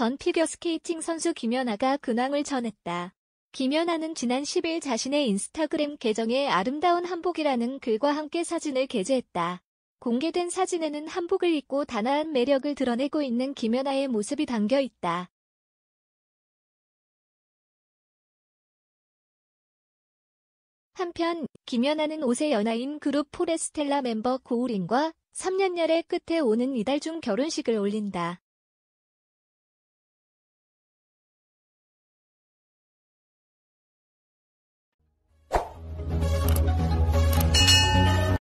전 피겨스케이팅 선수 김연아가 근황을 전했다. 김연아는 지난 10일 자신의 인스타그램 계정에 아름다운 한복이라는 글과 함께 사진을 게재했다. 공개된 사진에는 한복을 입고 단아한 매력을 드러내고 있는 김연아의 모습이 담겨 있다. 한편 김연아는 옷의 연하인 그룹 포레스텔라 멤버 고우린과 3년 열애 끝에 오는 이달 중 결혼식을 올린다.